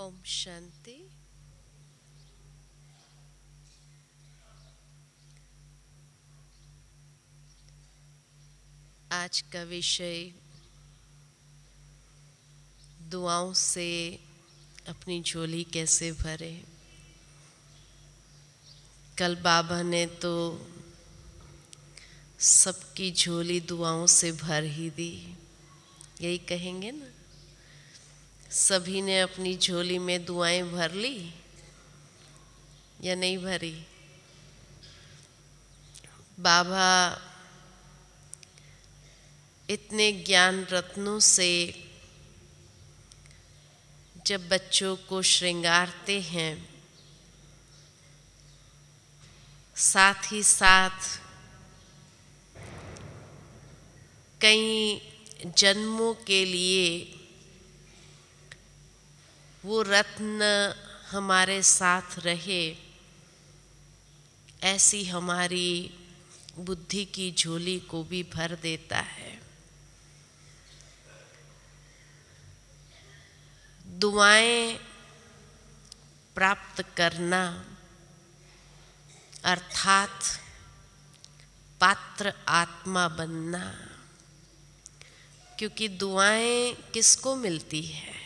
ओम शांति आज का विषय दुआओं से अपनी झोली कैसे भरे कल बाबा ने तो सबकी झोली दुआओं से भर ही दी यही कहेंगे ना सभी ने अपनी झोली में दुआएं भर ली या नहीं भरी बाबा इतने ज्ञान रत्नों से जब बच्चों को श्रृंगारते हैं साथ ही साथ कई जन्मों के लिए वो रत्न हमारे साथ रहे ऐसी हमारी बुद्धि की झोली को भी भर देता है दुआएं प्राप्त करना अर्थात पात्र आत्मा बनना क्योंकि दुआएं किसको मिलती है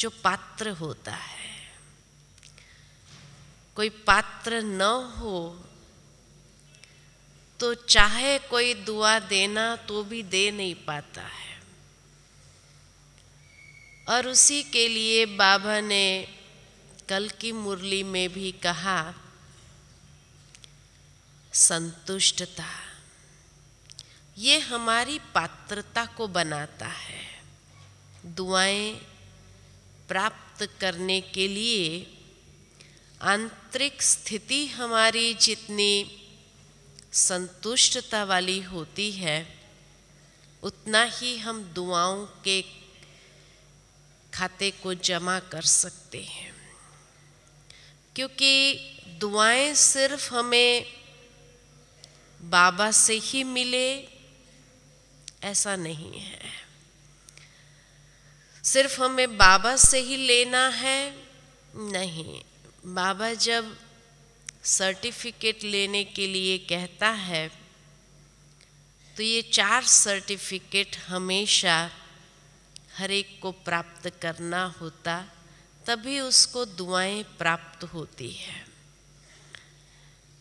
जो पात्र होता है कोई पात्र न हो तो चाहे कोई दुआ देना तो भी दे नहीं पाता है और उसी के लिए बाबा ने कल की मुरली में भी कहा संतुष्टता ये हमारी पात्रता को बनाता है दुआएं प्राप्त करने के लिए आंतरिक स्थिति हमारी जितनी संतुष्टता वाली होती है उतना ही हम दुआओं के खाते को जमा कर सकते हैं क्योंकि दुआएं सिर्फ हमें बाबा से ही मिले ऐसा नहीं है सिर्फ हमें बाबा से ही लेना है नहीं बाबा जब सर्टिफिकेट लेने के लिए कहता है तो ये चार सर्टिफिकेट हमेशा हर एक को प्राप्त करना होता तभी उसको दुआएं प्राप्त होती है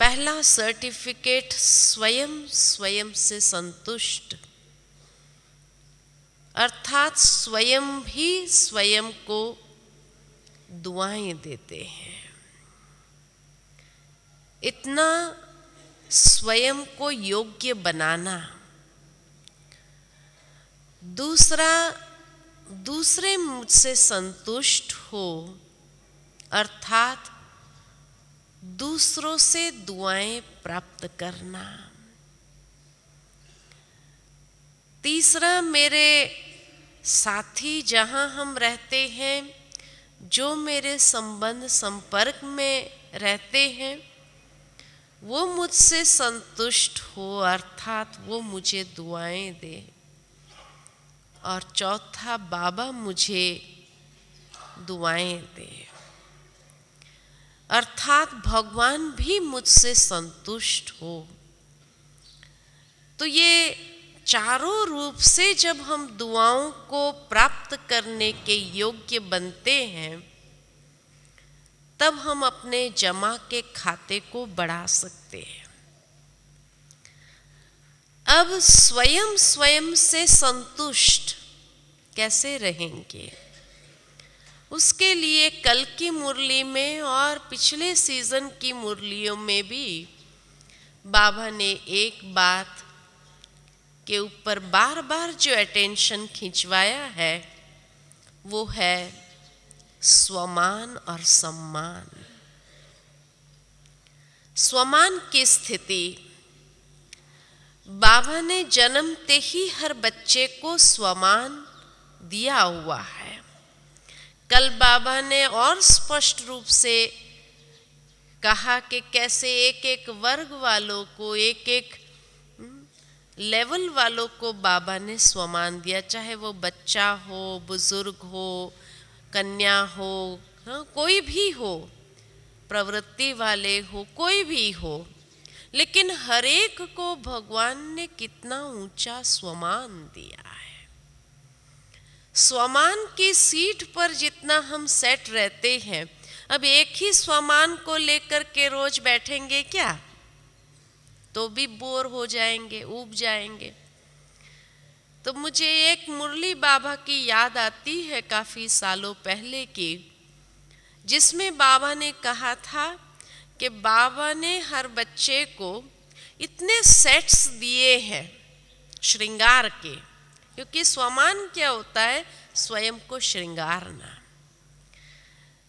पहला सर्टिफिकेट स्वयं स्वयं से संतुष्ट अर्थात स्वयं भी स्वयं को दुआएं देते हैं इतना स्वयं को योग्य बनाना दूसरा दूसरे मुझसे संतुष्ट हो अर्थात दूसरों से दुआएं प्राप्त करना तीसरा मेरे साथी जहाँ हम रहते हैं जो मेरे संबंध संपर्क में रहते हैं वो मुझसे संतुष्ट हो अर्थात वो मुझे दुआएं दे और चौथा बाबा मुझे दुआएं दे अर्थात भगवान भी मुझसे संतुष्ट हो तो ये चारों रूप से जब हम दुआओं को प्राप्त करने के योग्य बनते हैं तब हम अपने जमा के खाते को बढ़ा सकते हैं अब स्वयं स्वयं से संतुष्ट कैसे रहेंगे उसके लिए कल की मुरली में और पिछले सीजन की मुरलियों में भी बाबा ने एक बात के ऊपर बार बार जो अटेंशन खिंचवाया है वो है स्वमान और सम्मान स्वमान की स्थिति बाबा ने जन्मते ही हर बच्चे को स्वमान दिया हुआ है कल बाबा ने और स्पष्ट रूप से कहा कि कैसे एक एक वर्ग वालों को एक एक लेवल वालों को बाबा ने स्वमान दिया चाहे वो बच्चा हो बुज़ुर्ग हो कन्या हो हाँ कोई भी हो प्रवृत्ति वाले हो कोई भी हो लेकिन हरेक को भगवान ने कितना ऊंचा स्वमान दिया है स्वमान की सीट पर जितना हम सेट रहते हैं अब एक ही स्वमान को लेकर के रोज बैठेंगे क्या तो भी बोर हो जाएंगे उब जाएंगे तो मुझे एक मुरली बाबा की याद आती है काफ़ी सालों पहले की जिसमें बाबा ने कहा था कि बाबा ने हर बच्चे को इतने सेट्स दिए हैं श्रृंगार के क्योंकि स्वमान क्या होता है स्वयं को श्रृंगारना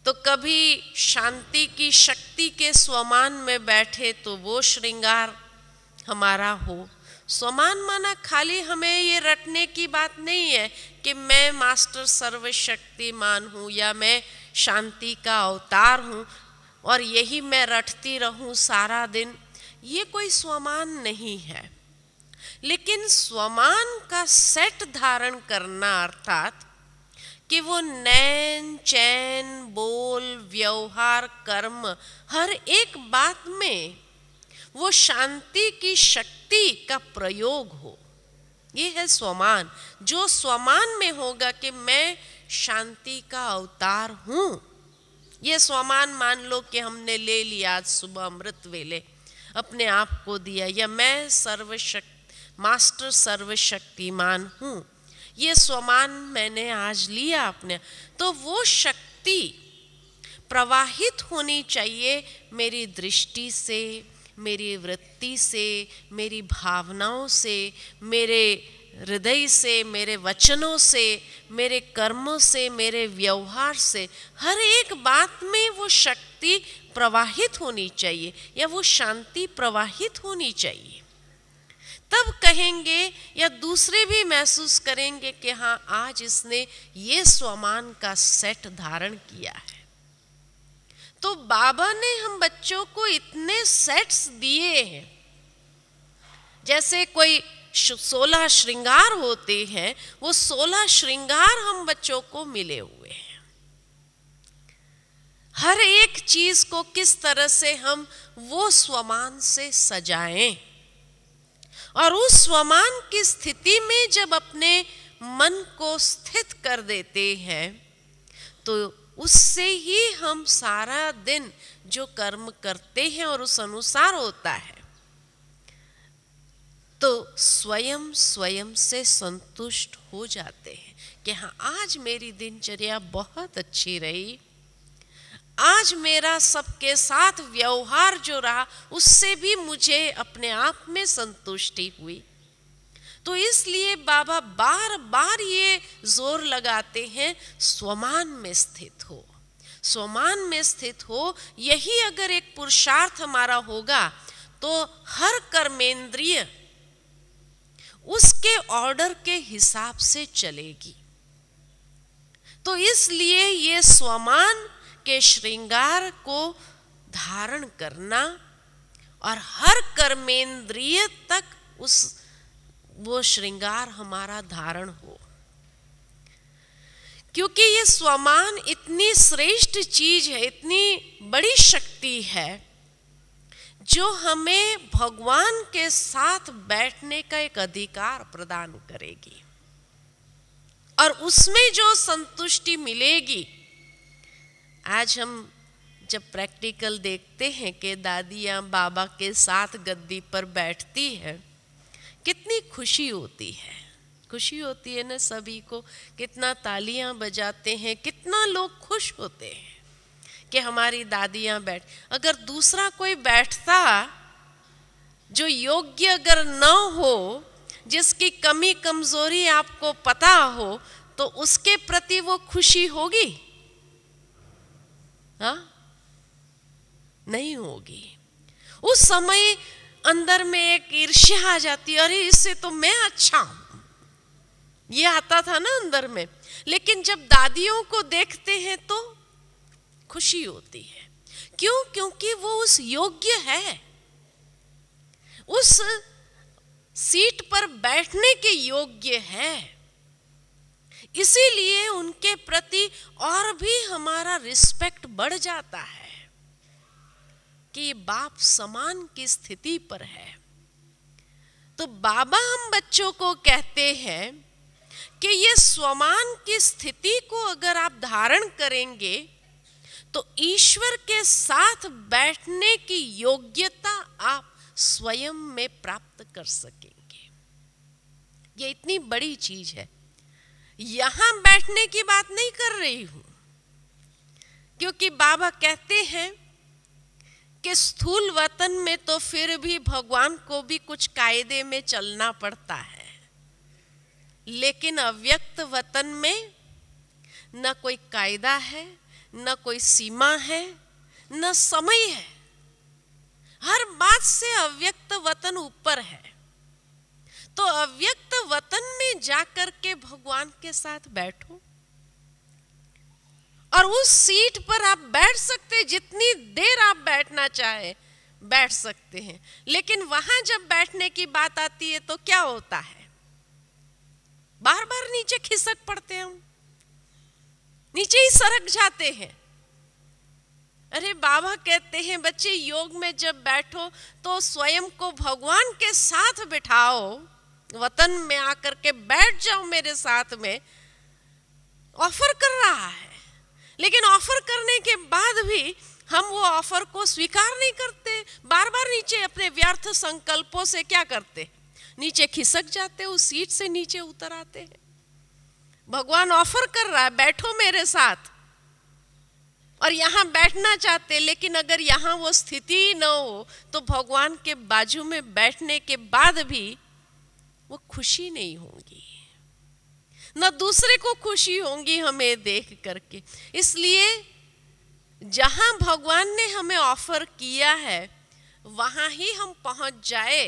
तो कभी शांति की शक्ति के स्वमान में बैठे तो वो श्रृंगार हमारा हो समान माना खाली हमें ये रटने की बात नहीं है कि मैं मास्टर सर्वशक्तिमान हूँ या मैं शांति का अवतार हूँ और यही मैं रटती रहूँ सारा दिन ये कोई स्वमान नहीं है लेकिन स्वमान का सेट धारण करना अर्थात कि वो नैन चैन बोल व्यवहार कर्म हर एक बात में वो शांति की शक्ति का प्रयोग हो ये है स्वमान जो स्वमान में होगा कि मैं शांति का अवतार हूं ये स्वमान मान लो कि हमने ले लिया आज सुबह अमृत वेले अपने आप को दिया या मैं सर्वशक्ति मास्टर सर्वशक्तिमान हूँ ये स्वमान मैंने आज लिया अपने तो वो शक्ति प्रवाहित होनी चाहिए मेरी दृष्टि से मेरी वृत्ति से मेरी भावनाओं से मेरे हृदय से मेरे वचनों से मेरे कर्मों से मेरे व्यवहार से हर एक बात में वो शक्ति प्रवाहित होनी चाहिए या वो शांति प्रवाहित होनी चाहिए तब कहेंगे या दूसरे भी महसूस करेंगे कि हाँ आज इसने ये स्वमान का सेट धारण किया है तो बाबा ने हम बच्चों को इतने सेट्स दिए हैं जैसे कोई सोलह श्रृंगार होते हैं वो सोलह श्रृंगार हम बच्चों को मिले हुए हैं हर एक चीज को किस तरह से हम वो स्वमान से सजाएं और उस स्वमान की स्थिति में जब अपने मन को स्थित कर देते हैं तो उससे ही हम सारा दिन जो कर्म करते हैं और उस अनुसार होता है तो स्वयं स्वयं से संतुष्ट हो जाते हैं कि हाँ आज मेरी दिनचर्या बहुत अच्छी रही आज मेरा सबके साथ व्यवहार जो रहा उससे भी मुझे अपने आप में संतुष्टि हुई तो इसलिए बाबा बार बार ये जोर लगाते हैं स्वमान में स्थित हो स्वमान में स्थित हो यही अगर एक पुरुषार्थ हमारा होगा तो हर कर्मेंद्रिय उसके ऑर्डर के हिसाब से चलेगी तो इसलिए ये स्वमान के श्रृंगार को धारण करना और हर कर्मेंद्रिय तक उस वो श्रृंगार हमारा धारण हो क्योंकि ये स्वमान इतनी श्रेष्ठ चीज है इतनी बड़ी शक्ति है जो हमें भगवान के साथ बैठने का एक अधिकार प्रदान करेगी और उसमें जो संतुष्टि मिलेगी आज हम जब प्रैक्टिकल देखते हैं कि दादी या बाबा के साथ गद्दी पर बैठती है कितनी खुशी होती है खुशी होती है ना सभी को कितना तालियां बजाते हैं कितना लोग खुश होते हैं कि हमारी दादियां बैठ अगर दूसरा कोई बैठता जो योग्य अगर न हो जिसकी कमी कमजोरी आपको पता हो तो उसके प्रति वो खुशी होगी हा? नहीं होगी उस समय अंदर में एक ईर्ष्या आ जाती है अरे इससे तो मैं अच्छा हूं ये आता था ना अंदर में लेकिन जब दादियों को देखते हैं तो खुशी होती है क्यों क्योंकि वो उस योग्य है उस सीट पर बैठने के योग्य है इसीलिए उनके प्रति और भी हमारा रिस्पेक्ट बढ़ जाता है कि बाप समान की स्थिति पर है तो बाबा हम बच्चों को कहते हैं कि ये स्वमान की स्थिति को अगर आप धारण करेंगे तो ईश्वर के साथ बैठने की योग्यता आप स्वयं में प्राप्त कर सकेंगे ये इतनी बड़ी चीज है यहां बैठने की बात नहीं कर रही हूं क्योंकि बाबा कहते हैं के स्थूल वतन में तो फिर भी भगवान को भी कुछ कायदे में चलना पड़ता है लेकिन अव्यक्त वतन में न कोई कायदा है न कोई सीमा है न समय है हर बात से अव्यक्त वतन ऊपर है तो अव्यक्त वतन में जाकर के भगवान के साथ बैठो और उस सीट पर आप बैठ सकते जितनी देर आप बैठना चाहे बैठ सकते हैं लेकिन वहां जब बैठने की बात आती है तो क्या होता है बार बार नीचे खिसक पड़ते हैं हम नीचे ही सरक जाते हैं अरे बाबा कहते हैं बच्चे योग में जब बैठो तो स्वयं को भगवान के साथ बिठाओ वतन में आकर के बैठ जाओ मेरे साथ में ऑफर कर रहा है लेकिन ऑफर करने के बाद भी हम वो ऑफर को स्वीकार नहीं करते बार बार नीचे अपने व्यर्थ संकल्पों से क्या करते नीचे खिसक जाते उस सीट से नीचे उतर आते हैं भगवान ऑफर कर रहा है बैठो मेरे साथ और यहां बैठना चाहते लेकिन अगर यहां वो स्थिति न हो तो भगवान के बाजू में बैठने के बाद भी वो खुशी नहीं होगी ना दूसरे को खुशी होंगी हमें देख करके इसलिए जहां भगवान ने हमें ऑफर किया है वहां ही हम पहुंच जाए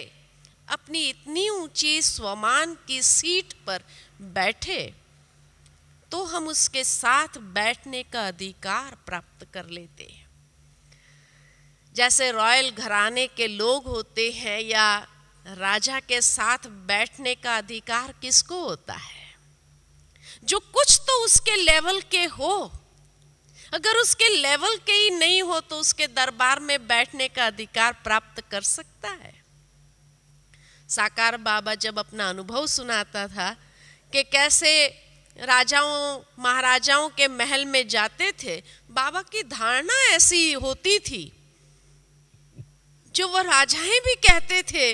अपनी इतनी ऊंची स्वमान की सीट पर बैठे तो हम उसके साथ बैठने का अधिकार प्राप्त कर लेते हैं जैसे रॉयल घराने के लोग होते हैं या राजा के साथ बैठने का अधिकार किसको होता है जो कुछ तो उसके लेवल के हो अगर उसके लेवल के ही नहीं हो तो उसके दरबार में बैठने का अधिकार प्राप्त कर सकता है साकार बाबा जब अपना अनुभव सुनाता था कि कैसे राजाओं महाराजाओं के महल में जाते थे बाबा की धारणा ऐसी होती थी जो वह राजाएं भी कहते थे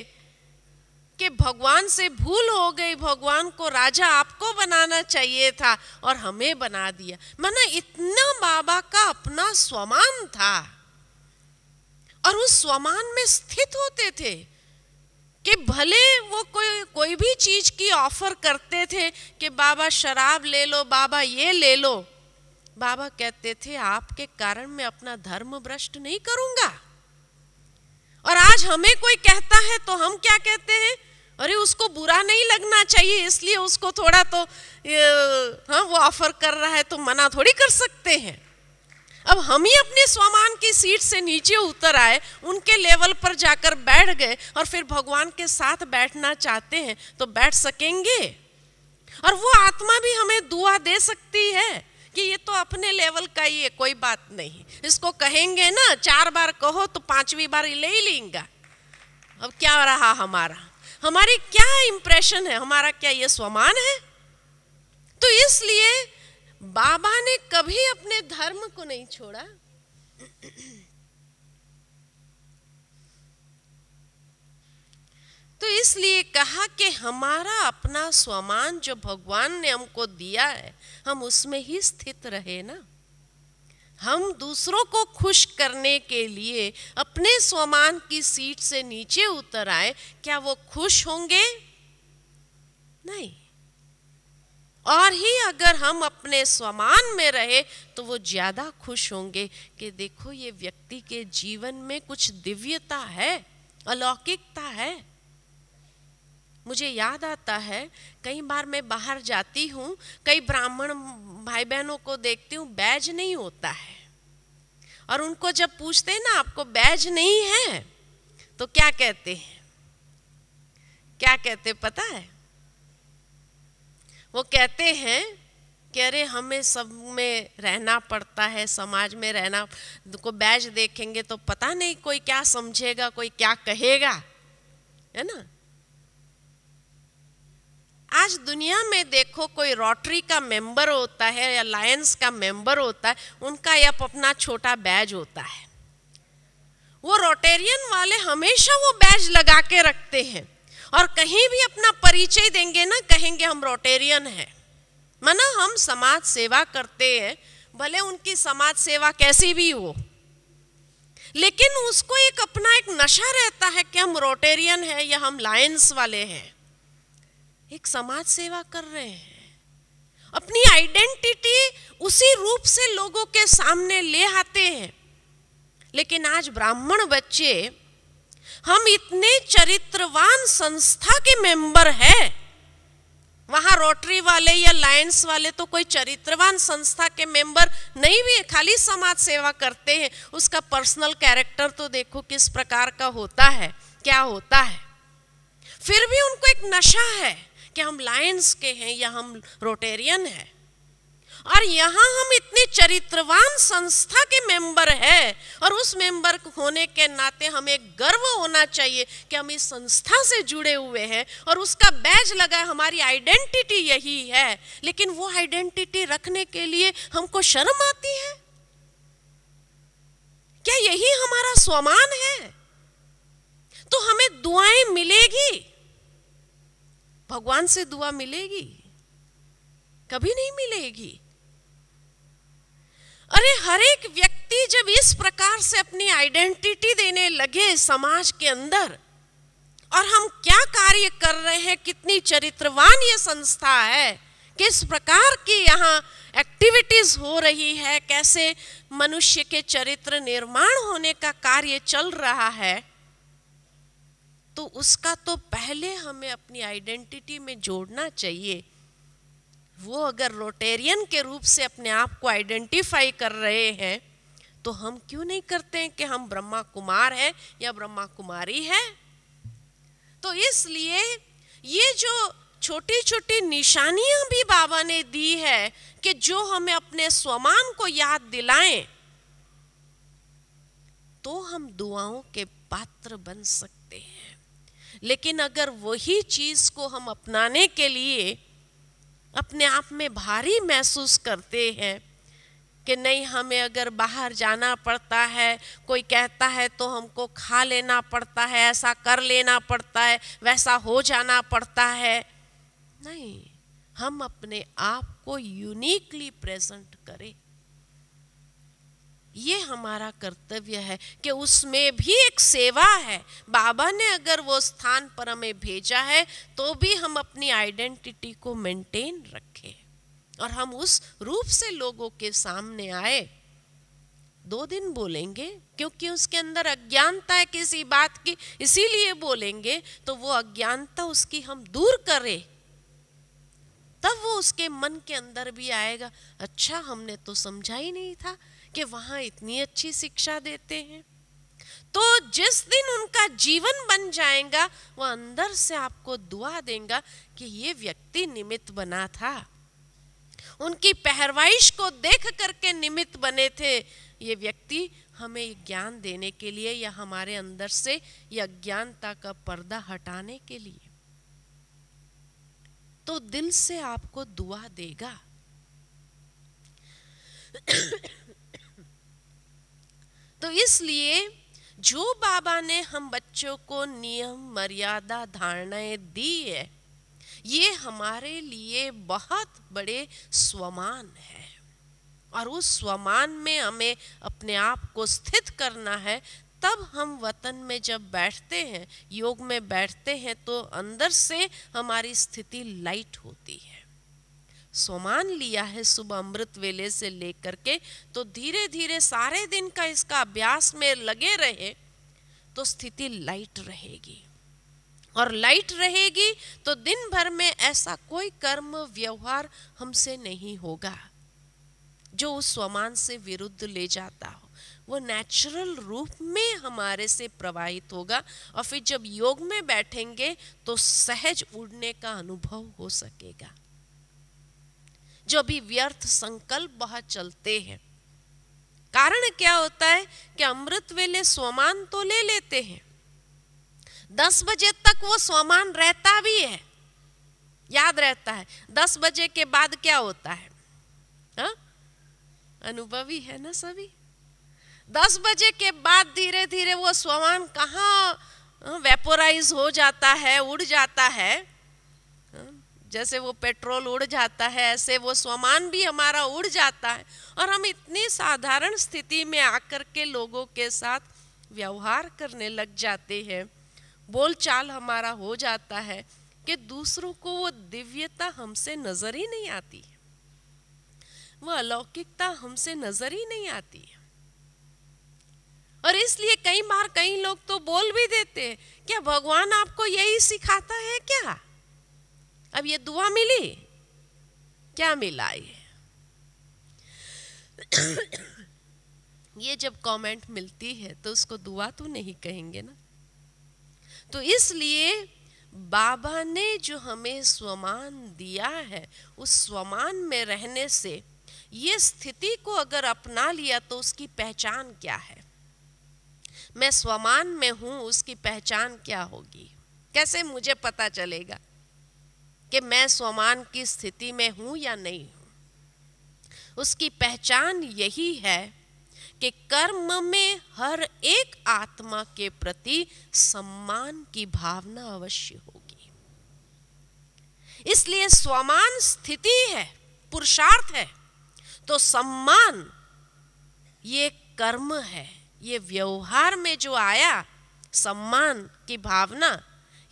कि भगवान से भूल हो गई भगवान को राजा आपको बनाना चाहिए था और हमें बना दिया मैंने इतना बाबा का अपना स्वमान था और उस स्वमान में स्थित होते थे कि भले वो कोई कोई भी चीज की ऑफर करते थे कि बाबा शराब ले लो बाबा ये ले लो बाबा कहते थे आपके कारण मैं अपना धर्म भ्रष्ट नहीं करूंगा और आज हमें कोई कहता है तो हम क्या कहते हैं अरे उसको बुरा नहीं लगना चाहिए इसलिए उसको थोड़ा तो हाँ वो ऑफर कर रहा है तो मना थोड़ी कर सकते हैं अब हम ही अपने स्वामान की सीट से नीचे उतर आए उनके लेवल पर जाकर बैठ गए और फिर भगवान के साथ बैठना चाहते हैं तो बैठ सकेंगे और वो आत्मा भी हमें दुआ दे सकती है कि ये तो अपने लेवल का ही है कोई बात नहीं इसको कहेंगे ना चार बार कहो तो पांचवी बार ले ही लेंगे अब क्या रहा हमारा हमारे क्या इंप्रेशन है हमारा क्या ये स्वमान है तो इसलिए बाबा ने कभी अपने धर्म को नहीं छोड़ा तो इसलिए कहा कि हमारा अपना स्वमान जो भगवान ने हमको दिया है हम उसमें ही स्थित रहे ना हम दूसरों को खुश करने के लिए अपने स्वमान की सीट से नीचे उतर आए क्या वो खुश होंगे नहीं और ही अगर हम अपने स्वमान में रहे तो वो ज़्यादा खुश होंगे कि देखो ये व्यक्ति के जीवन में कुछ दिव्यता है अलौकिकता है मुझे याद आता है कई बार मैं बाहर जाती हूँ कई ब्राह्मण भाई बहनों को देखती हूँ बैज नहीं होता है और उनको जब पूछते हैं ना आपको बैज नहीं है तो क्या कहते हैं क्या कहते पता है वो कहते हैं कि अरे हमें सब में रहना पड़ता है समाज में रहना को बैज देखेंगे तो पता नहीं कोई क्या समझेगा कोई क्या कहेगा है ना आज दुनिया में देखो कोई रोटरी का मेंबर होता है या लायंस का मेंबर होता है उनका यह अपना छोटा बैज होता है वो रोटेरियन वाले हमेशा वो बैज लगा के रखते हैं और कहीं भी अपना परिचय देंगे ना कहेंगे हम रोटेरियन हैं माना हम समाज सेवा करते हैं भले उनकी समाज सेवा कैसी भी हो लेकिन उसको एक अपना एक नशा रहता है कि हम रोटेरियन हैं या हम लायंस वाले हैं एक समाज सेवा कर रहे हैं अपनी आइडेंटिटी उसी रूप से लोगों के सामने ले आते हैं लेकिन आज ब्राह्मण बच्चे हम इतने चरित्रवान संस्था के मेंबर हैं वहां रोटरी वाले या लायंस वाले तो कोई चरित्रवान संस्था के मेंबर नहीं भी खाली समाज सेवा करते हैं उसका पर्सनल कैरेक्टर तो देखो किस प्रकार का होता है क्या होता है फिर भी उनको एक नशा है कि हम लायंस के हैं या हम रोटेरियन है और यहां हम इतने चरित्रवान संस्था के मेंबर है और उस मेंबर होने के नाते हमें गर्व होना चाहिए कि हम इस संस्था से जुड़े हुए हैं और उसका बैज लगा है हमारी आइडेंटिटी यही है लेकिन वो आइडेंटिटी रखने के लिए हमको शर्म आती है क्या यही हमारा स्वमान है तो हमें दुआएं मिलेगी भगवान से दुआ मिलेगी कभी नहीं मिलेगी अरे हर एक व्यक्ति जब इस प्रकार से अपनी आइडेंटिटी देने लगे समाज के अंदर और हम क्या कार्य कर रहे हैं कितनी चरित्रवान ये संस्था है किस प्रकार की यहाँ एक्टिविटीज हो रही है कैसे मनुष्य के चरित्र निर्माण होने का कार्य चल रहा है तो उसका तो पहले हमें अपनी आइडेंटिटी में जोड़ना चाहिए वो अगर रोटेरियन के रूप से अपने आप को आइडेंटिफाई कर रहे हैं तो हम क्यों नहीं करते हैं कि हम ब्रह्मा कुमार हैं या ब्रह्मा कुमारी हैं तो इसलिए ये जो छोटी छोटी निशानियां भी बाबा ने दी है कि जो हमें अपने स्वमान को याद दिलाएं तो हम दुआओं के पात्र बन सकते लेकिन अगर वही चीज़ को हम अपनाने के लिए अपने आप में भारी महसूस करते हैं कि नहीं हमें अगर बाहर जाना पड़ता है कोई कहता है तो हमको खा लेना पड़ता है ऐसा कर लेना पड़ता है वैसा हो जाना पड़ता है नहीं हम अपने आप को यूनिकली प्रेजेंट करें ये हमारा कर्तव्य है कि उसमें भी एक सेवा है बाबा ने अगर वो स्थान पर हमें भेजा है तो भी हम अपनी आइडेंटिटी को मेंटेन रखें और हम उस रूप से लोगों के सामने आए दो दिन बोलेंगे क्योंकि उसके अंदर अज्ञानता है किसी बात की इसीलिए बोलेंगे तो वो अज्ञानता उसकी हम दूर करें तब वो उसके मन के अंदर भी आएगा अच्छा हमने तो समझा ही नहीं था कि वहां इतनी अच्छी शिक्षा देते हैं तो जिस दिन उनका जीवन बन जाएगा वो अंदर से आपको दुआ देगा कि ये व्यक्ति निमित्त बना था उनकी पहरवाइश को देख करके निमित्त बने थे ये व्यक्ति हमें ज्ञान देने के लिए या हमारे अंदर से या अज्ञानता का पर्दा हटाने के लिए तो दिल से आपको दुआ देगा तो इसलिए जो बाबा ने हम बच्चों को नियम मर्यादा धारणाएं दी है ये हमारे लिए बहुत बड़े स्वमान है और उस स्वमान में हमें अपने आप को स्थित करना है तब हम वतन में जब बैठते हैं योग में बैठते हैं तो अंदर से हमारी स्थिति लाइट होती है सोमान लिया है सुबह अमृत वेले से लेकर के तो धीरे धीरे सारे दिन का इसका अभ्यास में लगे रहे तो स्थिति लाइट रहेगी और लाइट रहेगी तो दिन भर में ऐसा कोई कर्म व्यवहार हमसे नहीं होगा जो उस स्वमान से विरुद्ध ले जाता हो वो नेचुरल रूप में हमारे से प्रवाहित होगा और फिर जब योग में बैठेंगे तो सहज उड़ने का अनुभव हो सकेगा जो भी व्यर्थ संकल्प वह चलते हैं कारण क्या होता है कि अमृत वेले स्वमान तो ले लेते हैं दस बजे तक वो स्वमान रहता भी है याद रहता है दस बजे के बाद क्या होता है हा? अनुभवी है ना सभी दस बजे के बाद धीरे धीरे वो स्वमान कहाँ वेपोराइज हाँ, हो जाता है उड़ जाता है जैसे वो पेट्रोल उड़ जाता है ऐसे वो स्वमान भी हमारा उड़ जाता है और हम इतनी साधारण स्थिति में आकर के लोगों के साथ व्यवहार करने लग जाते हैं बोलचाल हमारा हो जाता है कि दूसरों को वो दिव्यता हमसे नजर ही नहीं आती है वो अलौकिकता हमसे नजर ही नहीं आती है और इसलिए कई बार कई लोग तो बोल भी देते क्या भगवान आपको यही सिखाता है क्या अब ये दुआ मिली क्या मिला ये ये जब कमेंट मिलती है तो उसको दुआ तो नहीं कहेंगे ना तो इसलिए बाबा ने जो हमें स्वमान दिया है उस स्वमान में रहने से ये स्थिति को अगर अपना लिया तो उसकी पहचान क्या है मैं स्वमान में हूं उसकी पहचान क्या होगी कैसे मुझे पता चलेगा कि मैं स्वमान की स्थिति में हूं या नहीं हूं उसकी पहचान यही है कि कर्म में हर एक आत्मा के प्रति सम्मान की भावना अवश्य होगी इसलिए स्वमान स्थिति है पुरुषार्थ है तो सम्मान ये कर्म है ये व्यवहार में जो आया सम्मान की भावना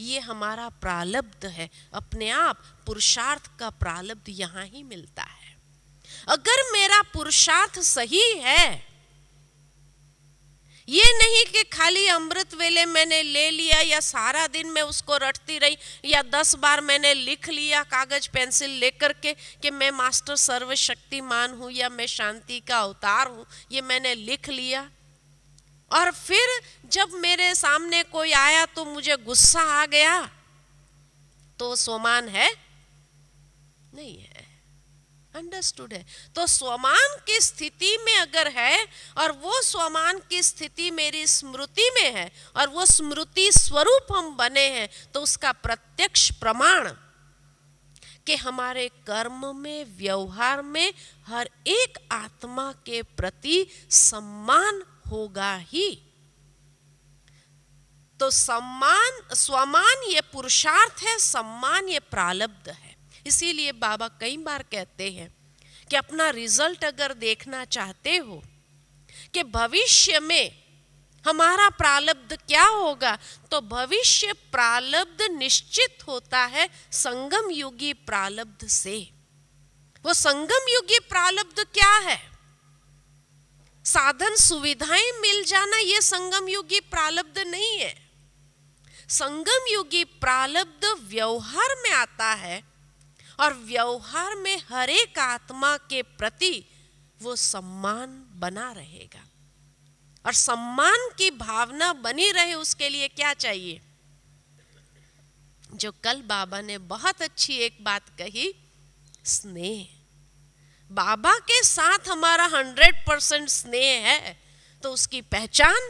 ये हमारा प्रालब्ध है अपने आप पुरुषार्थ का प्रालब्ध यहाँ ही मिलता है अगर मेरा पुरुषार्थ सही है ये नहीं कि खाली अमृत वेले मैंने ले लिया या सारा दिन मैं उसको रटती रही या दस बार मैंने लिख लिया कागज पेंसिल लेकर के कि मैं मास्टर सर्वशक्तिमान हूं या मैं शांति का अवतार हूं ये मैंने लिख लिया और फिर जब मेरे सामने कोई आया तो मुझे गुस्सा आ गया तो सोमान है नहीं है अंडरस्टूड है तो स्वमान की स्थिति में अगर है और वो स्वमान की स्थिति मेरी स्मृति में है और वो स्मृति स्वरूप हम बने हैं तो उसका प्रत्यक्ष प्रमाण कि हमारे कर्म में व्यवहार में हर एक आत्मा के प्रति सम्मान होगा ही तो सम्मान स्वमान ये पुरुषार्थ है सम्मान ये प्रालब्ध है इसीलिए बाबा कई बार कहते हैं कि अपना रिजल्ट अगर देखना चाहते हो कि भविष्य में हमारा प्रालब्ध क्या होगा तो भविष्य प्रालब्ध निश्चित होता है संगम युगी प्रालब्ध से वो संगम युगी प्रालब्ध क्या है साधन सुविधाएं मिल जाना यह संगम युगी प्रालब्ध नहीं है संगम युगी प्रालब्ध व्यवहार में आता है और व्यवहार में हरेक आत्मा के प्रति वो सम्मान बना रहेगा और सम्मान की भावना बनी रहे उसके लिए क्या चाहिए जो कल बाबा ने बहुत अच्छी एक बात कही स्नेह बाबा के साथ हमारा हंड्रेड परसेंट स्नेह है तो उसकी पहचान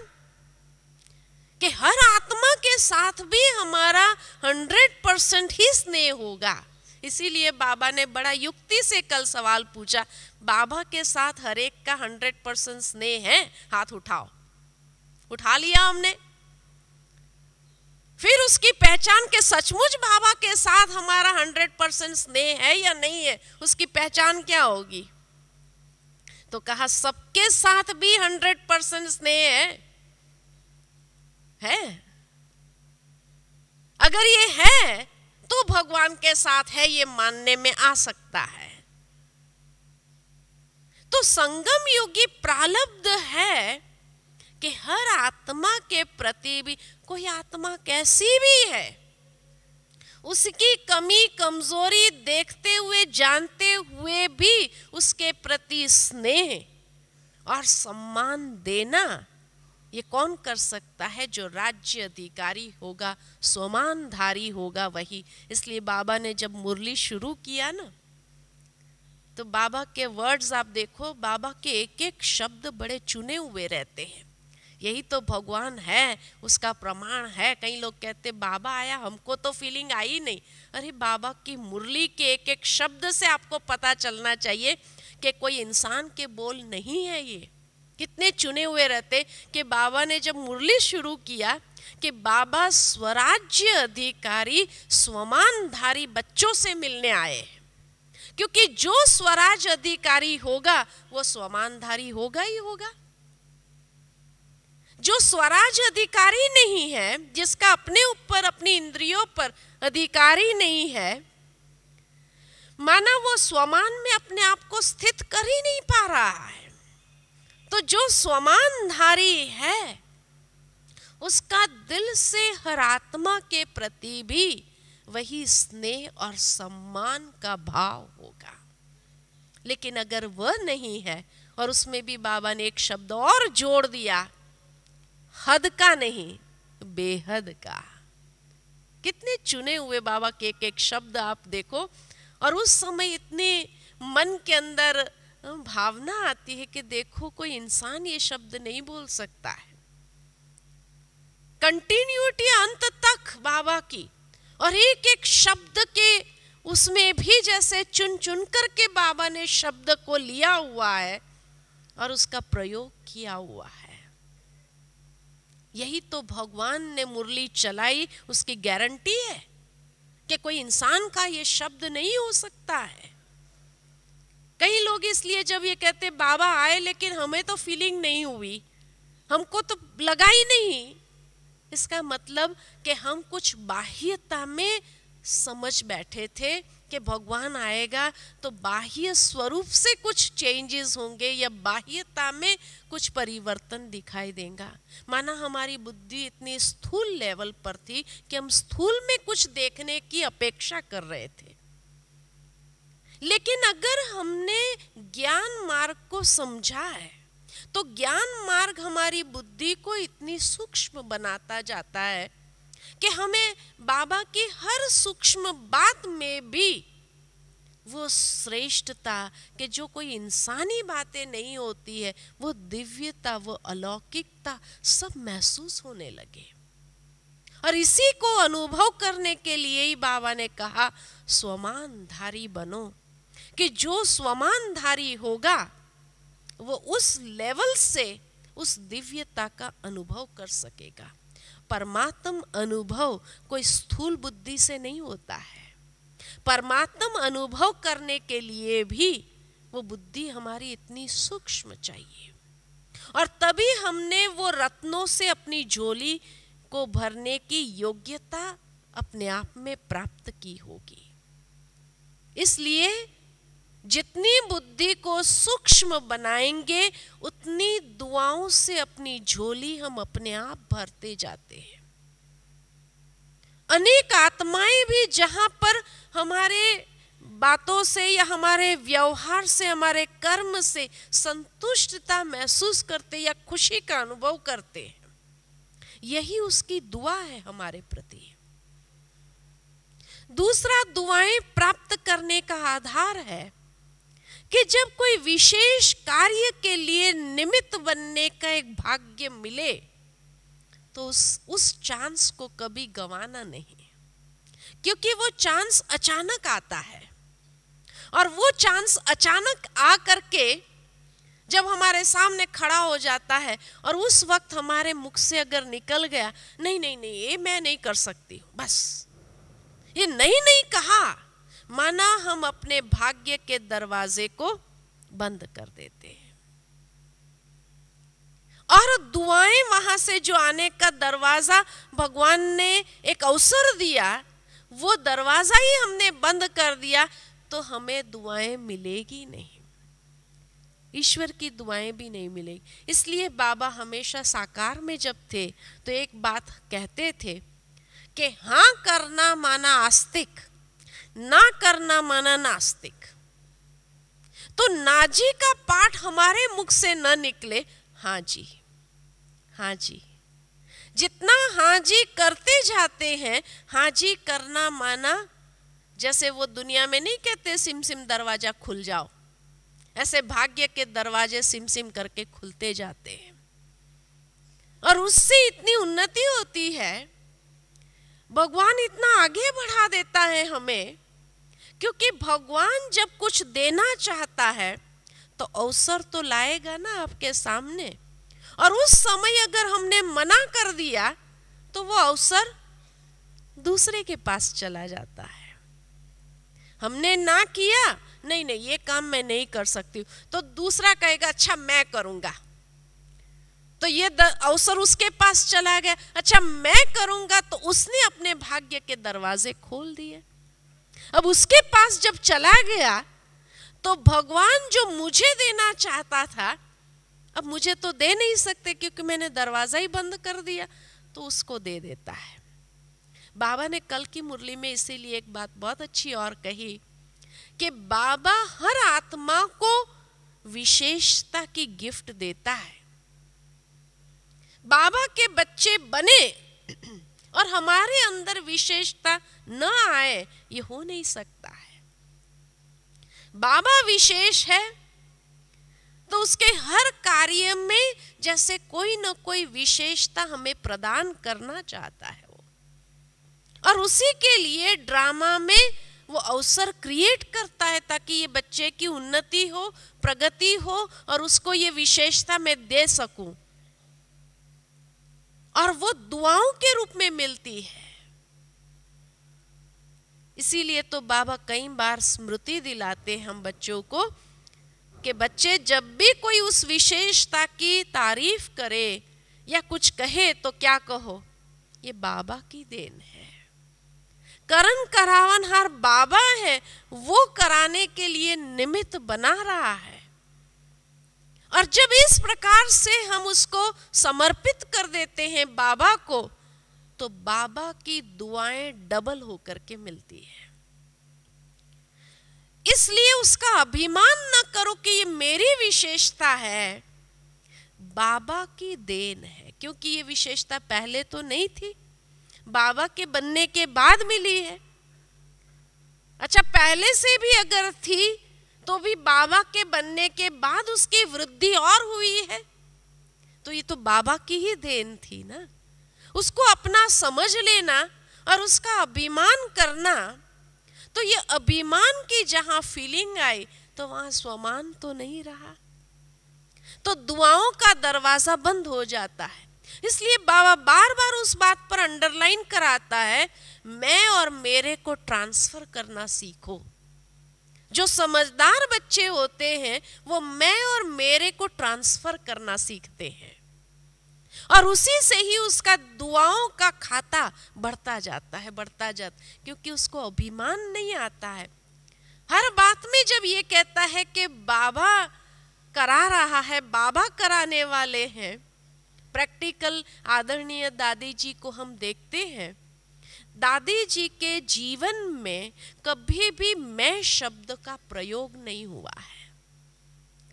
कि हर आत्मा के साथ भी हमारा हंड्रेड परसेंट ही स्नेह होगा इसीलिए बाबा ने बड़ा युक्ति से कल सवाल पूछा बाबा के साथ हर एक का हंड्रेड परसेंट स्नेह है हाथ उठाओ उठा लिया हमने फिर उसकी पहचान के सचमुच बाबा के साथ हमारा हंड्रेड परसेंट स्नेह है या नहीं है उसकी पहचान क्या होगी तो कहा सबके साथ भी हंड्रेड परसेंट स्नेह है है अगर ये है तो भगवान के साथ है ये मानने में आ सकता है तो संगम योगी प्रालब्ध है कि हर आत्मा के प्रति भी कोई आत्मा कैसी भी है उसकी कमी कमजोरी देखते हुए जानते हुए भी उसके प्रति स्नेह और सम्मान देना ये कौन कर सकता है जो राज्य अधिकारी होगा सोमानधारी होगा वही इसलिए बाबा ने जब मुरली शुरू किया ना तो बाबा के वर्ड्स आप देखो बाबा के एक एक शब्द बड़े चुने हुए रहते हैं यही तो भगवान है उसका प्रमाण है कई लोग कहते बाबा आया हमको तो फीलिंग आई नहीं अरे बाबा की मुरली के एक एक शब्द से आपको पता चलना चाहिए कि कोई इंसान के बोल नहीं है ये कितने चुने हुए रहते कि बाबा ने जब मुरली शुरू किया कि बाबा स्वराज्य अधिकारी स्वमानधारी बच्चों से मिलने आए क्योंकि जो स्वराज अधिकारी होगा वो स्वमानधारी होगा ही होगा जो स्वराज अधिकारी नहीं है जिसका अपने ऊपर अपनी इंद्रियों पर अधिकारी नहीं है माना वो स्वमान में अपने आप को स्थित कर ही नहीं पा रहा है तो जो स्वमानधारी है उसका दिल से हर आत्मा के प्रति भी वही स्नेह और सम्मान का भाव होगा लेकिन अगर वह नहीं है और उसमें भी बाबा ने एक शब्द और जोड़ दिया हद का नहीं बेहद का कितने चुने हुए बाबा के एक एक शब्द आप देखो और उस समय इतने मन के अंदर भावना आती है कि देखो कोई इंसान ये शब्द नहीं बोल सकता है कंटिन्यूटी अंत तक बाबा की और एक एक शब्द के उसमें भी जैसे चुन चुन करके बाबा ने शब्द को लिया हुआ है और उसका प्रयोग किया हुआ है यही तो भगवान ने मुरली चलाई उसकी गारंटी है कि कोई इंसान का ये शब्द नहीं हो सकता है कई लोग इसलिए जब ये कहते बाबा आए लेकिन हमें तो फीलिंग नहीं हुई हमको तो लगा ही नहीं इसका मतलब कि हम कुछ बाह्यता में समझ बैठे थे कि भगवान आएगा तो बाह्य स्वरूप से कुछ चेंजेस होंगे या बाह्यता में कुछ परिवर्तन दिखाई देगा माना हमारी बुद्धि इतनी स्थूल लेवल पर थी कि हम स्थूल में कुछ देखने की अपेक्षा कर रहे थे लेकिन अगर हमने ज्ञान मार्ग को समझा है तो ज्ञान मार्ग हमारी बुद्धि को इतनी सूक्ष्म बनाता जाता है कि हमें बाबा की हर सूक्ष्म बात में भी वो श्रेष्ठता कि जो कोई इंसानी बातें नहीं होती है वो दिव्यता वो अलौकिकता सब महसूस होने लगे और इसी को अनुभव करने के लिए ही बाबा ने कहा स्वमानधारी बनो कि जो स्वमानधारी होगा वो उस लेवल से उस दिव्यता का अनुभव कर सकेगा परमात्म अनुभव कोई स्थूल बुद्धि से नहीं होता है परमात्म अनुभव करने के लिए भी वो बुद्धि हमारी इतनी सूक्ष्म चाहिए और तभी हमने वो रत्नों से अपनी झोली को भरने की योग्यता अपने आप में प्राप्त की होगी इसलिए जितनी बुद्धि को सूक्ष्म बनाएंगे उतनी दुआओं से अपनी झोली हम अपने आप भरते जाते हैं अनेक आत्माएं भी जहां पर हमारे बातों से या हमारे व्यवहार से हमारे कर्म से संतुष्टता महसूस करते या खुशी का अनुभव करते हैं यही उसकी दुआ है हमारे प्रति दूसरा दुआएं प्राप्त करने का आधार है कि जब कोई विशेष कार्य के लिए निमित्त बनने का एक भाग्य मिले तो उस उस चांस को कभी गंवाना नहीं क्योंकि वो चांस अचानक आता है और वो चांस अचानक आ करके जब हमारे सामने खड़ा हो जाता है और उस वक्त हमारे मुख से अगर निकल गया नहीं नहीं नहीं ये मैं नहीं कर सकती हूं बस ये नहीं नहीं कहा माना हम अपने भाग्य के दरवाजे को बंद कर देते हैं और दुआएं वहां से जो आने का दरवाजा भगवान ने एक अवसर दिया वो दरवाजा ही हमने बंद कर दिया तो हमें दुआएं मिलेगी नहीं ईश्वर की दुआएं भी नहीं मिलेगी इसलिए बाबा हमेशा साकार में जब थे तो एक बात कहते थे कि हाँ करना माना आस्तिक ना करना माना नास्तिक तो नाजी का पाठ हमारे मुख से न निकले हाँ जी हाँ जी जितना हाँ जी करते जाते हैं हाँ जी करना माना जैसे वो दुनिया में नहीं कहते सिम सिम दरवाजा खुल जाओ ऐसे भाग्य के दरवाजे सिम सिम करके खुलते जाते हैं और उससे इतनी उन्नति होती है भगवान इतना आगे बढ़ा देता है हमें क्योंकि भगवान जब कुछ देना चाहता है तो अवसर तो लाएगा ना आपके सामने और उस समय अगर हमने मना कर दिया तो वो अवसर दूसरे के पास चला जाता है हमने ना किया नहीं नहीं ये काम मैं नहीं कर सकती हूं तो दूसरा कहेगा अच्छा मैं करूंगा तो ये अवसर उसके पास चला गया अच्छा मैं करूंगा तो उसने अपने भाग्य के दरवाजे खोल दिए अब उसके पास जब चला गया तो भगवान जो मुझे देना चाहता था अब मुझे तो दे नहीं सकते क्योंकि मैंने दरवाज़ा ही बंद कर दिया तो उसको दे देता है बाबा ने कल की मुरली में इसीलिए एक बात बहुत अच्छी और कही कि बाबा हर आत्मा को विशेषता की गिफ्ट देता है बाबा के बच्चे बने और हमारे अंदर विशेषता न आए ये हो नहीं सकता है बाबा विशेष है तो उसके हर कार्य में जैसे कोई ना कोई विशेषता हमें प्रदान करना चाहता है वो और उसी के लिए ड्रामा में वो अवसर क्रिएट करता है ताकि ये बच्चे की उन्नति हो प्रगति हो और उसको ये विशेषता मैं दे सकूं और वो दुआओं के रूप में मिलती है इसीलिए तो बाबा कई बार स्मृति दिलाते हम बच्चों को कि बच्चे जब भी कोई उस विशेषता की तारीफ करे या कुछ कहे तो क्या कहो ये बाबा की देन है करण करावन हार बाबा है वो कराने के लिए निमित्त बना रहा है और जब इस प्रकार से हम उसको समर्पित कर देते हैं बाबा को तो बाबा की दुआएं डबल होकर के मिलती है इसलिए उसका अभिमान ना करो कि ये मेरी विशेषता है बाबा की देन है क्योंकि ये विशेषता पहले तो नहीं थी बाबा के बनने के बाद मिली है अच्छा पहले से भी अगर थी तो भी बाबा के बनने के बाद उसकी वृद्धि और हुई है तो ये तो बाबा की ही देन थी ना उसको अपना समझ लेना और उसका अभिमान करना तो ये अभिमान की जहां फीलिंग आई तो वहां स्वमान तो नहीं रहा तो दुआओं का दरवाजा बंद हो जाता है इसलिए बाबा बार बार उस बात पर अंडरलाइन कराता है मैं और मेरे को ट्रांसफर करना सीखो जो समझदार बच्चे होते हैं वो मैं और मेरे को ट्रांसफर करना सीखते हैं और उसी से ही उसका दुआओं का खाता बढ़ता जाता है बढ़ता जाता क्योंकि उसको अभिमान नहीं आता है हर बात में जब ये कहता है कि बाबा करा रहा है बाबा कराने वाले हैं प्रैक्टिकल आदरणीय दादी जी को हम देखते हैं दादी जी के जीवन में कभी भी मैं शब्द का प्रयोग नहीं हुआ है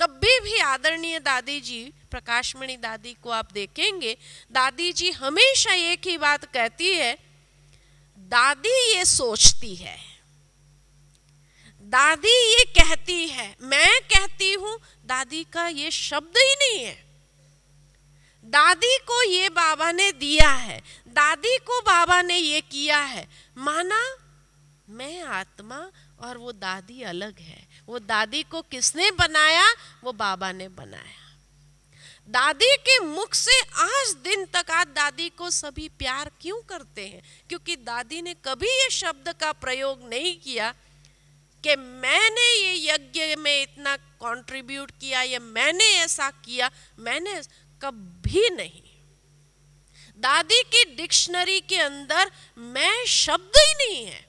कभी भी आदरणीय दादी जी प्रकाशमणि दादी को आप देखेंगे दादी जी हमेशा एक ही बात कहती है दादी ये सोचती है दादी ये कहती है मैं कहती हूं दादी का ये शब्द ही नहीं है दादी को ये बाबा ने दिया है दादी को बाबा ने ये किया है माना मैं आत्मा और वो दादी अलग है वो दादी को किसने बनाया वो बाबा ने बनाया दादी के मुख से आज दिन तक आज दादी को सभी प्यार क्यों करते हैं क्योंकि दादी ने कभी ये शब्द का प्रयोग नहीं किया कि मैंने ये यज्ञ में इतना कंट्रीब्यूट किया या मैंने ऐसा किया मैंने कभी नहीं दादी की डिक्शनरी के अंदर मैं शब्द ही नहीं है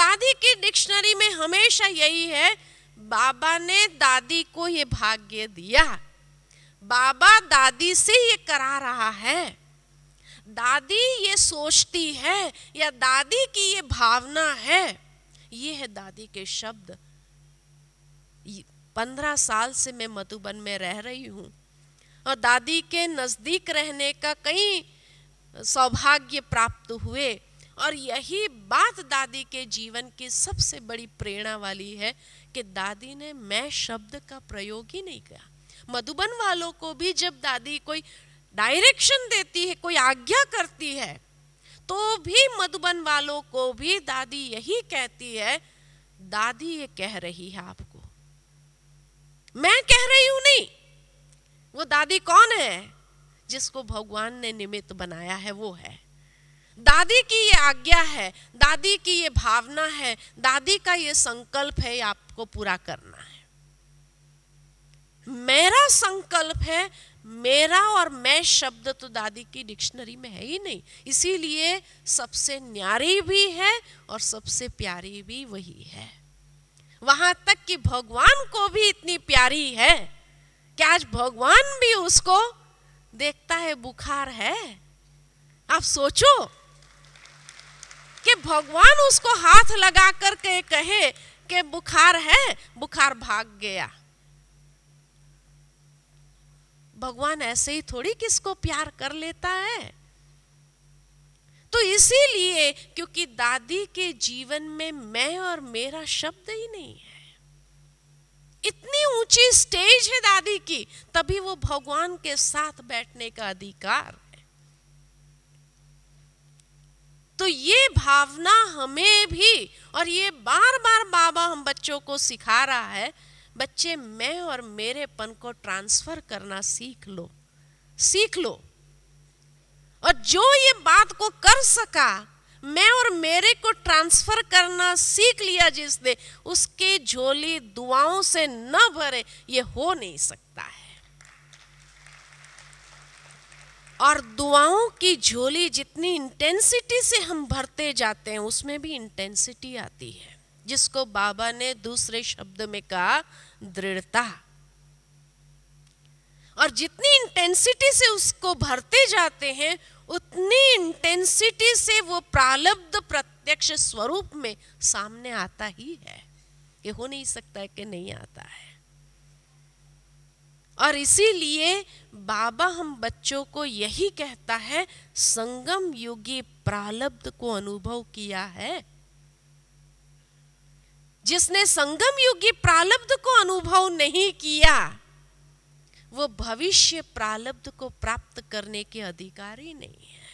दादी की डिक्शनरी में हमेशा यही है बाबा ने दादी को ये भाग्य दिया बाबा दादी से ये करा रहा है दादी ये सोचती है या दादी की ये भावना है ये है दादी के शब्द पंद्रह साल से मैं मधुबन में रह रही हूं और दादी के नज़दीक रहने का कई सौभाग्य प्राप्त हुए और यही बात दादी के जीवन की सबसे बड़ी प्रेरणा वाली है कि दादी ने मैं शब्द का प्रयोग ही नहीं किया मधुबन वालों को भी जब दादी कोई डायरेक्शन देती है कोई आज्ञा करती है तो भी मधुबन वालों को भी दादी यही कहती है दादी ये कह रही है आपको मैं कह रही हूं नहीं वो दादी कौन है जिसको भगवान ने निमित्त बनाया है वो है दादी की ये आज्ञा है दादी की ये भावना है दादी का ये संकल्प है आपको पूरा करना है मेरा संकल्प है मेरा और मैं शब्द तो दादी की डिक्शनरी में है ही नहीं इसीलिए सबसे न्यारी भी है और सबसे प्यारी भी वही है वहां तक कि भगवान को भी इतनी प्यारी है क्या आज भगवान भी उसको देखता है बुखार है आप सोचो कि भगवान उसको हाथ लगा करके कहे कि बुखार है बुखार भाग गया भगवान ऐसे ही थोड़ी किसको प्यार कर लेता है तो इसीलिए क्योंकि दादी के जीवन में मैं और मेरा शब्द ही नहीं है इतनी ऊंची स्टेज है दादी की तभी वो भगवान के साथ बैठने का अधिकार है तो ये भावना हमें भी और ये बार बार बाबा हम बच्चों को सिखा रहा है बच्चे मैं और मेरे पन को ट्रांसफर करना सीख लो सीख लो और जो ये बात को कर सका मैं और मेरे को ट्रांसफर करना सीख लिया जिसने उसकी झोली दुआओं से न भरे ये हो नहीं सकता है और दुआओं की झोली जितनी इंटेंसिटी से हम भरते जाते हैं उसमें भी इंटेंसिटी आती है जिसको बाबा ने दूसरे शब्द में कहा दृढ़ता और जितनी इंटेंसिटी से उसको भरते जाते हैं उतनी इंटेंसिटी से वो प्रालब्ध प्रत्यक्ष स्वरूप में सामने आता ही है ये हो नहीं सकता है कि नहीं आता है और इसीलिए बाबा हम बच्चों को यही कहता है संगम योगी प्रालब्ध को अनुभव किया है जिसने संगम योगी प्रालब्ध को अनुभव नहीं किया वो भविष्य प्रालब्ध को प्राप्त करने के अधिकारी नहीं है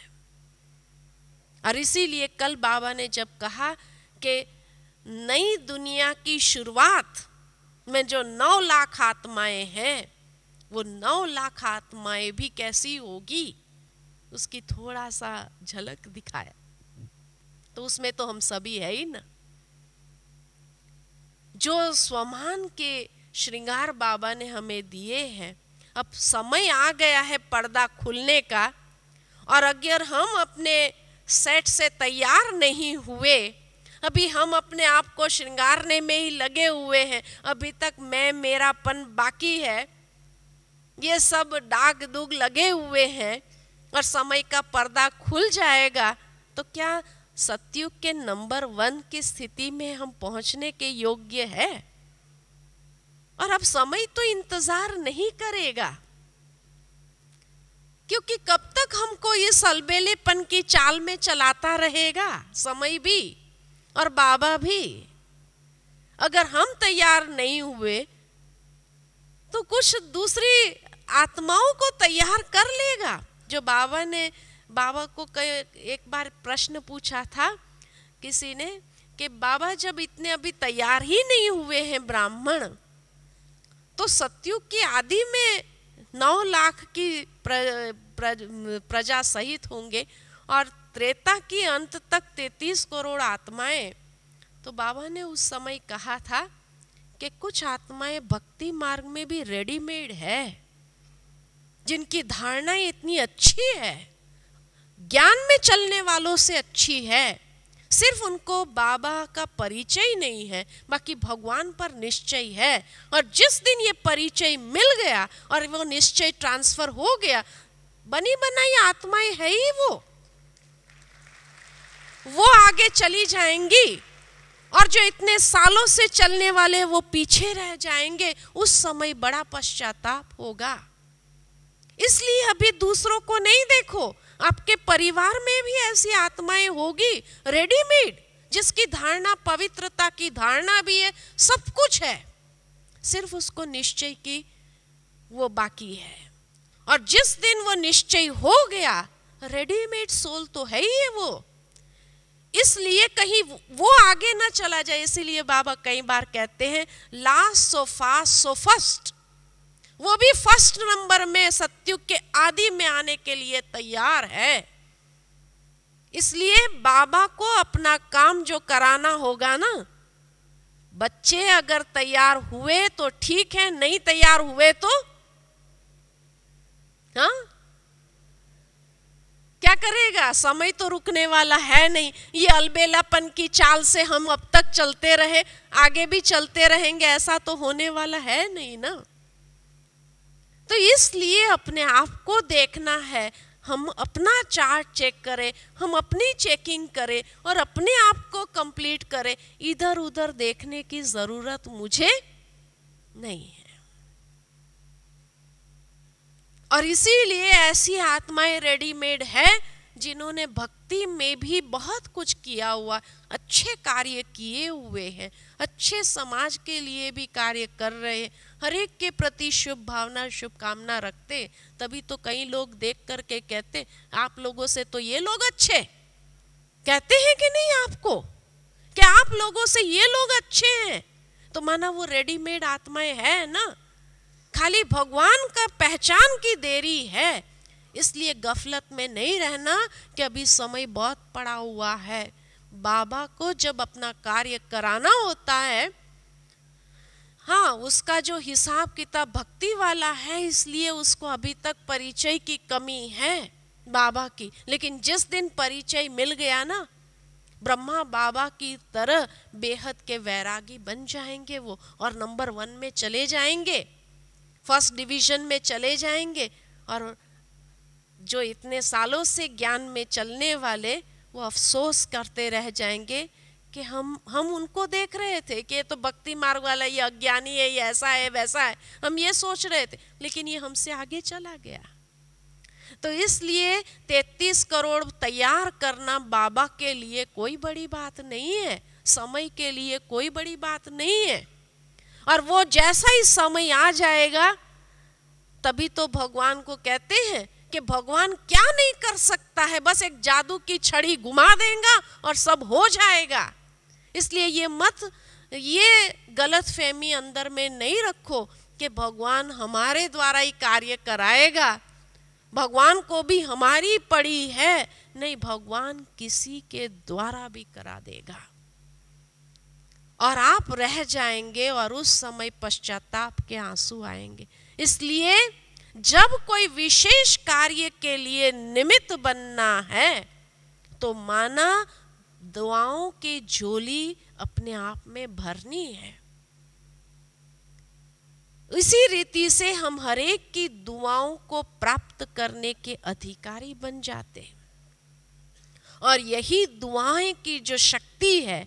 और इसीलिए कल बाबा ने जब कहा कि नई दुनिया की शुरुआत में जो नौ लाख आत्माएं हैं वो नौ लाख आत्माएं भी कैसी होगी उसकी थोड़ा सा झलक दिखाया तो उसमें तो हम सभी है ही ना जो स्वमान के श्रृंगार बाबा ने हमें दिए हैं अब समय आ गया है पर्दा खुलने का और अगर हम अपने सेट से तैयार नहीं हुए अभी हम अपने आप को श्रृंगारने में ही लगे हुए हैं अभी तक मैं मेरापन बाकी है ये सब डाग दुग लगे हुए हैं और समय का पर्दा खुल जाएगा तो क्या सत्युग के नंबर वन की स्थिति में हम पहुंचने के योग्य है और अब समय तो इंतजार नहीं करेगा क्योंकि कब तक हमको ये सलबेलेपन की चाल में चलाता रहेगा समय भी और बाबा भी अगर हम तैयार नहीं हुए तो कुछ दूसरी आत्माओं को तैयार कर लेगा जो बाबा ने बाबा को एक बार प्रश्न पूछा था किसी ने कि बाबा जब इतने अभी तैयार ही नहीं हुए हैं ब्राह्मण तो सत्यु की आदि में नौ लाख की प्र, प्र, प्रजा सहित होंगे और त्रेता की अंत तक तैतीस करोड़ आत्माएं तो बाबा ने उस समय कहा था कि कुछ आत्माएं भक्ति मार्ग में भी रेडीमेड है जिनकी धारणाएं इतनी अच्छी है ज्ञान में चलने वालों से अच्छी है सिर्फ उनको बाबा का परिचय नहीं है बाकी भगवान पर निश्चय है और जिस दिन ये परिचय मिल गया और वो निश्चय ट्रांसफर हो गया बनी बनाई आत्माएं है ही वो वो आगे चली जाएंगी और जो इतने सालों से चलने वाले वो पीछे रह जाएंगे उस समय बड़ा पश्चाताप होगा इसलिए अभी दूसरों को नहीं देखो आपके परिवार में भी ऐसी आत्माएं होगी रेडीमेड जिसकी धारणा पवित्रता की धारणा भी है सब कुछ है सिर्फ उसको निश्चय की वो बाकी है और जिस दिन वो निश्चय हो गया रेडीमेड सोल तो है ही है वो इसलिए कहीं वो आगे ना चला जाए इसीलिए बाबा कई बार कहते हैं last so fast so first वो भी फर्स्ट नंबर में सत्युग के आदि में आने के लिए तैयार है इसलिए बाबा को अपना काम जो कराना होगा ना बच्चे अगर तैयार हुए तो ठीक है नहीं तैयार हुए तो हा? क्या करेगा समय तो रुकने वाला है नहीं ये अलबेलापन की चाल से हम अब तक चलते रहे आगे भी चलते रहेंगे ऐसा तो होने वाला है नहीं ना तो इसलिए अपने आप को देखना है हम अपना चार्ट चेक करें हम अपनी चेकिंग करें और अपने आप को कंप्लीट करें इधर उधर देखने की ज़रूरत मुझे नहीं है और इसीलिए ऐसी आत्माएं रेडीमेड है जिन्होंने भक्ति में भी बहुत कुछ किया हुआ अच्छे कार्य किए हुए हैं अच्छे समाज के लिए भी कार्य कर रहे हैं हरेक के प्रति शुभ भावना शुभकामना रखते तभी तो कई लोग देख करके कहते आप लोगों से तो ये लोग अच्छे कहते हैं कि नहीं आपको कि आप लोगों से ये लोग अच्छे हैं तो माना वो रेडीमेड आत्माएं है ना खाली भगवान का पहचान की देरी है इसलिए गफलत में नहीं रहना कि अभी समय बहुत पड़ा हुआ है बाबा को जब अपना कार्य कराना होता है हाँ उसका जो हिसाब किताब भक्ति वाला है इसलिए उसको अभी तक परिचय की कमी है बाबा की लेकिन जिस दिन परिचय मिल गया ना ब्रह्मा बाबा की तरह बेहद के वैरागी बन जाएंगे वो और नंबर वन में चले जाएंगे फर्स्ट डिवीजन में चले जाएंगे और जो इतने सालों से ज्ञान में चलने वाले वो अफसोस करते रह जाएंगे कि हम हम उनको देख रहे थे कि ये तो भक्ति मार्ग वाला ये अज्ञानी है ये ऐसा है वैसा है हम ये सोच रहे थे लेकिन ये हमसे आगे चला गया तो इसलिए 33 करोड़ तैयार करना बाबा के लिए कोई बड़ी बात नहीं है समय के लिए कोई बड़ी बात नहीं है और वो जैसा ही समय आ जाएगा तभी तो भगवान को कहते हैं कि भगवान क्या नहीं कर सकता है बस एक जादू की छड़ी घुमा देगा और सब हो जाएगा इसलिए ये मत ये गलत फहमी अंदर में नहीं रखो कि भगवान हमारे द्वारा ही कार्य कराएगा भगवान को भी हमारी पड़ी है नहीं भगवान किसी के द्वारा भी करा देगा और आप रह जाएंगे और उस समय पश्चाताप के आंसू आएंगे इसलिए जब कोई विशेष कार्य के लिए निमित्त बनना है तो माना दुआओं की झोली अपने आप में भरनी है इसी रीति से हम हरेक की दुआओं को प्राप्त करने के अधिकारी बन जाते हैं और यही दुआएं की जो शक्ति है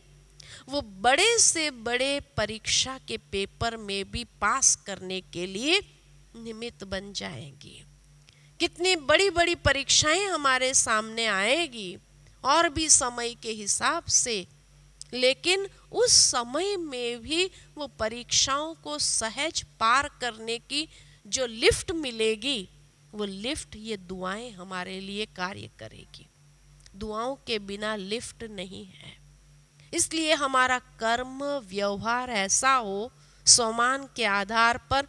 वो बड़े से बड़े परीक्षा के पेपर में भी पास करने के लिए निमित्त बन जाएंगी कितनी बड़ी बड़ी परीक्षाएं हमारे सामने आएगी और भी समय के हिसाब से लेकिन उस समय में भी वो परीक्षाओं को सहज पार करने की जो लिफ्ट मिलेगी वो लिफ्ट ये दुआएं हमारे लिए कार्य करेगी दुआओं के बिना लिफ्ट नहीं है इसलिए हमारा कर्म व्यवहार ऐसा हो सम्मान के आधार पर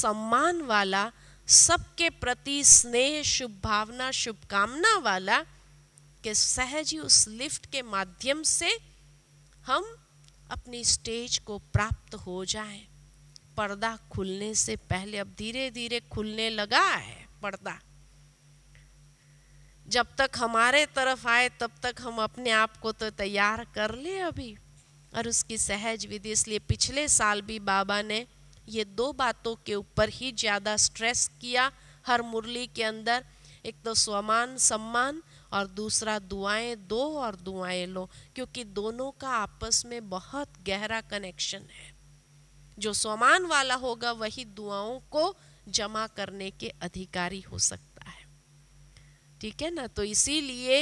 सम्मान वाला सबके प्रति स्नेह शुभ भावना शुभकामना वाला कि सहज ही उस लिफ्ट के माध्यम से हम अपनी स्टेज को प्राप्त हो जाए पर्दा खुलने से पहले अब धीरे धीरे खुलने लगा है पर्दा जब तक हमारे तरफ आए तब तक हम अपने आप को तो तैयार कर ले अभी और उसकी सहज विधि इसलिए पिछले साल भी बाबा ने ये दो बातों के ऊपर ही ज़्यादा स्ट्रेस किया हर मुरली के अंदर एक तो स्वमान सम्मान और दूसरा दुआएं दो और दुआएं लो क्योंकि दोनों का आपस में बहुत गहरा कनेक्शन है जो सोमान वाला होगा वही दुआओं को जमा करने के अधिकारी हो सकता है ठीक है ना तो इसीलिए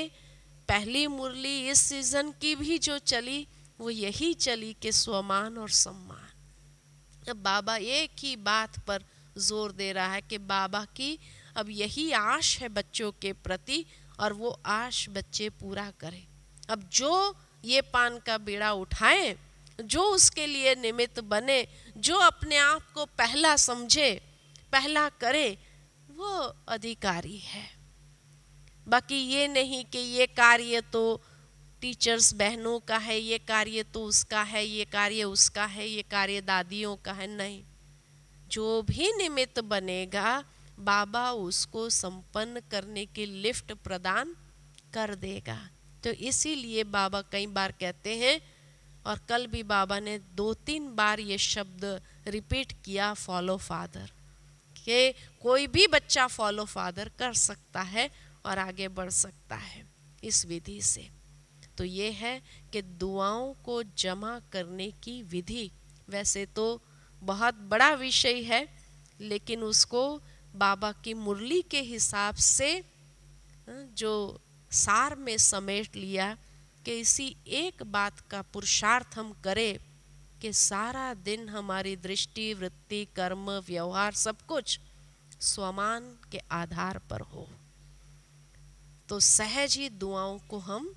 पहली मुरली इस सीजन की भी जो चली वो यही चली कि स्वमान और सम्मान अब बाबा एक ही बात पर जोर दे रहा है कि बाबा की अब यही आश है बच्चों के प्रति और वो आश बच्चे पूरा करें अब जो ये पान का बीड़ा उठाए जो उसके लिए निमित्त बने जो अपने आप को पहला समझे पहला करे वो अधिकारी है बाकी ये नहीं कि ये कार्य तो टीचर्स बहनों का है ये कार्य तो उसका है ये कार्य उसका है ये कार्य दादियों का है नहीं जो भी निमित्त बनेगा बाबा उसको संपन्न करने की लिफ्ट प्रदान कर देगा तो इसीलिए बाबा कई बार कहते हैं और कल भी बाबा ने दो तीन बार ये शब्द रिपीट किया फॉलो फादर के कोई भी बच्चा फॉलो फादर कर सकता है और आगे बढ़ सकता है इस विधि से तो ये है कि दुआओं को जमा करने की विधि वैसे तो बहुत बड़ा विषय है लेकिन उसको बाबा की मुरली के हिसाब से जो सार में समेट लिया कि इसी एक बात का पुरुषार्थ हम करें कि सारा दिन हमारी दृष्टि वृत्ति कर्म व्यवहार सब कुछ स्वमान के आधार पर हो तो सहज ही दुआओं को हम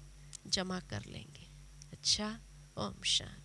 जमा कर लेंगे अच्छा ओम शांति